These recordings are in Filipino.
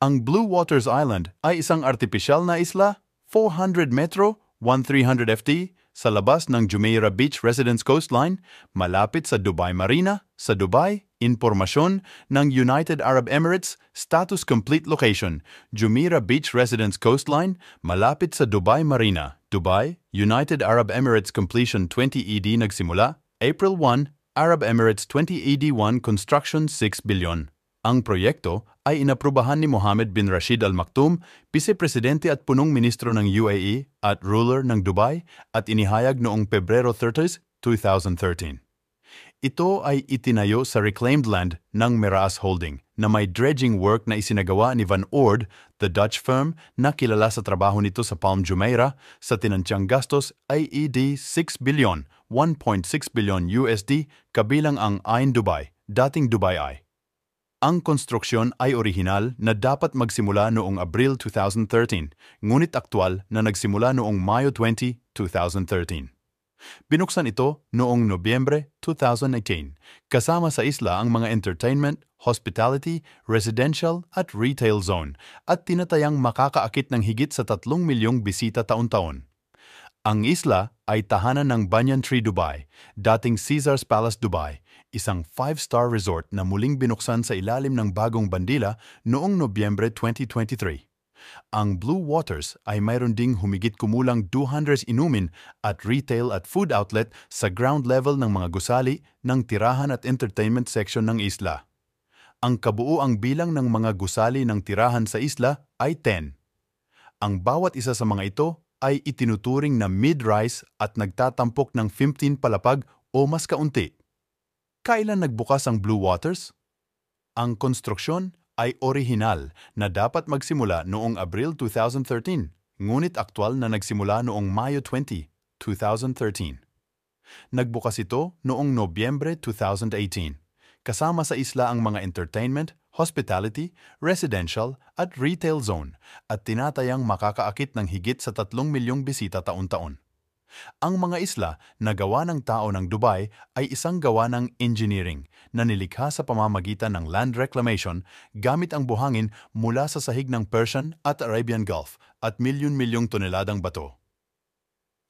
Ang Blue Waters Island ay isang artipisyal na isla, 400 metro, 1300 ft, sa labas ng Jumeirah Beach Residence Coastline, malapit sa Dubai Marina, sa Dubai, impormasyon ng United Arab Emirates, status complete location, Jumeirah Beach Residence Coastline, malapit sa Dubai Marina, Dubai, United Arab Emirates completion 20 ED nagsimula, April 1, Arab Emirates 20 ED1 construction 6 billion. Ang proyekto ay inaprubahan ni Mohammed bin Rashid Al Maktoum, vice-presidente at punong ministro ng UAE at ruler ng Dubai at inihayag noong Pebrero 30, 2013. Ito ay itinayo sa reclaimed land ng Meras Holding na may dredging work na isinagawa ni Van Oord, the Dutch firm na kilala sa trabaho nito sa Palm Jumeirah sa tinansyang gastos ay ED 6 billion, 1.6 billion USD kabilang ang Ain Dubai, dating Dubai Eye. Ang konstruksyon ay orihinal na dapat magsimula noong April 2013, ngunit aktwal na nagsimula noong Mayo 20, 2013. Binuksan ito noong Nobyembre 2018, kasama sa isla ang mga entertainment, hospitality, residential at retail zone at tinatayang makakaakit ng higit sa 3 milyong bisita taon-taon. Ang isla ay tahanan ng Banyan Tree Dubai, dating Caesars Palace Dubai, isang five-star resort na muling binuksan sa ilalim ng bagong bandila noong Nobyembre 2023. Ang Blue Waters ay mayroon ding humigit kumulang 200 inumin at retail at food outlet sa ground level ng mga gusali ng tirahan at entertainment section ng isla. Ang kabuoang bilang ng mga gusali ng tirahan sa isla ay 10. Ang bawat isa sa mga ito ay itinuturing na mid-rise at nagtatampok ng 15 palapag o mas kaunti. Kailan nagbukas ang Blue Waters? Ang konstruksyon ay orihinal na dapat magsimula noong Abril 2013, ngunit aktwal na nagsimula noong Mayo 20, 2013. Nagbukas ito noong Nobyembre 2018, kasama sa isla ang mga entertainment, hospitality, residential at retail zone at tinatayang makakaakit ng higit sa 3 milyong bisita taon-taon. Ang mga isla na gawa ng tao ng Dubai ay isang gawa ng engineering na nilikha sa pamamagitan ng land reclamation gamit ang buhangin mula sa sahig ng Persian at Arabian Gulf at milyon-milyong toneladang bato.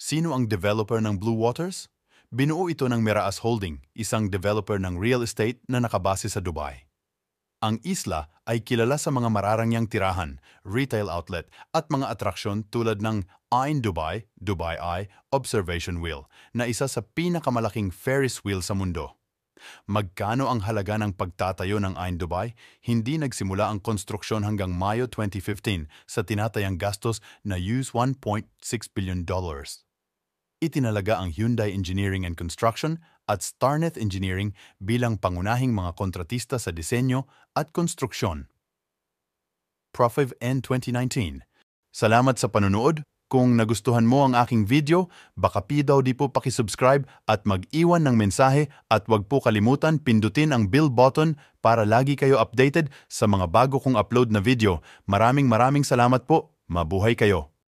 Sino ang developer ng Blue Waters? Binuo ito ng Meraas Holding, isang developer ng real estate na nakabase sa Dubai. Ang isla ay kilala sa mga mararangyang tirahan, retail outlet at mga atraksyon tulad ng Ain Dubai, Dubai Eye Observation Wheel na isa sa pinakamalaking Ferris wheel sa mundo. Magkano ang halaga ng pagtatayo ng Ain Dubai? Hindi nagsimula ang konstruksyon hanggang Mayo 2015 sa tinatayang gastos na US $1.6 billion itinalaga ang Hyundai Engineering and Construction at Starneth Engineering bilang pangunahing mga kontratista sa disenyo at konstruksyon. Profiv N 2019 Salamat sa panonood. Kung nagustuhan mo ang aking video, baka pi daw di po pakisubscribe at mag-iwan ng mensahe at wag po kalimutan pindutin ang bell button para lagi kayo updated sa mga bago kong upload na video. Maraming maraming salamat po. Mabuhay kayo!